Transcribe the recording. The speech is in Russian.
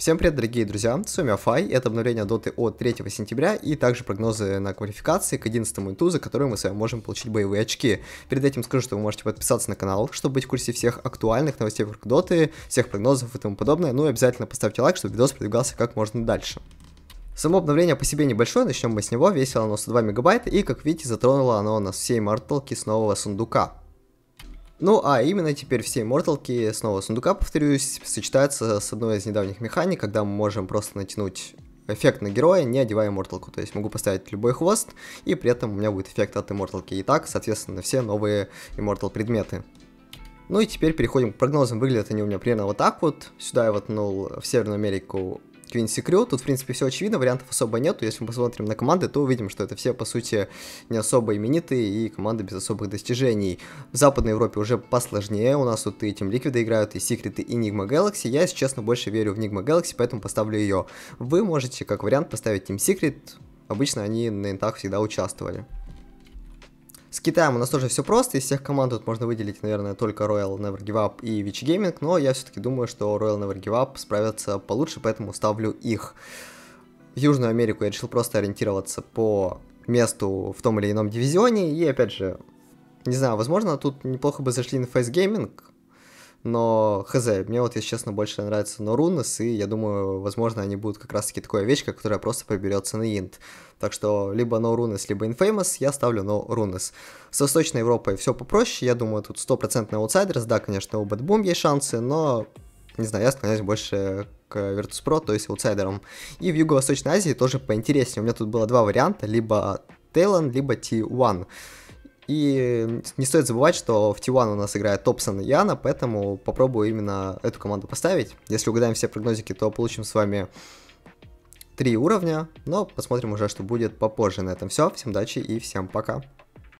Всем привет, дорогие друзья, с вами Афай, это обновление доты от 3 сентября и также прогнозы на квалификации к 11 инту, за которые мы с вами можем получить боевые очки. Перед этим скажу, что вы можете подписаться на канал, чтобы быть в курсе всех актуальных новостей вокруг доты, всех прогнозов и тому подобное, ну и обязательно поставьте лайк, чтобы видос продвигался как можно дальше. Само обновление по себе небольшое, начнем мы с него, весило оно 102 мегабайта и, как видите, затронуло оно у нас все морталки с нового сундука. Ну, а именно теперь все морталки снова сундука, повторюсь, сочетаются с одной из недавних механик, когда мы можем просто натянуть эффект на героя, не одевая морталку. То есть могу поставить любой хвост, и при этом у меня будет эффект от имморталки. И так, соответственно, все новые иммортал предметы. Ну и теперь переходим к прогнозам. Выглядят они у меня примерно вот так вот. Сюда я воткнул в Северную Америку Квинси Крю. Тут, в принципе, все очевидно, вариантов особо нету. Если мы посмотрим на команды, то увидим, что это все, по сути, не особо именитые и команды без особых достижений. В Западной Европе уже посложнее. У нас тут и Team Liquid играют, и Секреты, и Enigma Galaxy. Я, если честно, больше верю в Enigma Galaxy, поэтому поставлю ее. Вы можете, как вариант, поставить Team Secret. Обычно они на интах всегда участвовали. С Китаем у нас тоже все просто, из всех команд тут можно выделить, наверное, только Royal Never Give Up и Witch Gaming, но я все-таки думаю, что Royal Never Give Up справятся получше, поэтому ставлю их. В Южную Америку я решил просто ориентироваться по месту в том или ином дивизионе, и опять же, не знаю, возможно, тут неплохо бы зашли на Face Gaming, но хз, мне вот, если честно, больше нравится Норунес, и я думаю, возможно, они будут как раз-таки такой овечкой, которая просто приберется на инт. Так что либо Норунес, либо Infamous, я ставлю Норунес. С Восточной Европой все попроще, я думаю, тут стопроцентный аутсайдерс, да, конечно, у Бэтбум есть шансы, но, не знаю, я склоняюсь больше к Virtus.pro, то есть аутсайдерам. И в Юго-Восточной Азии тоже поинтереснее, у меня тут было два варианта, либо Тейланд, либо ти 1 и не стоит забывать, что в T1 у нас играет Топсон и Яна, поэтому попробую именно эту команду поставить. Если угадаем все прогнозики, то получим с вами три уровня, но посмотрим уже, что будет попозже. На этом все. Всем удачи и всем пока.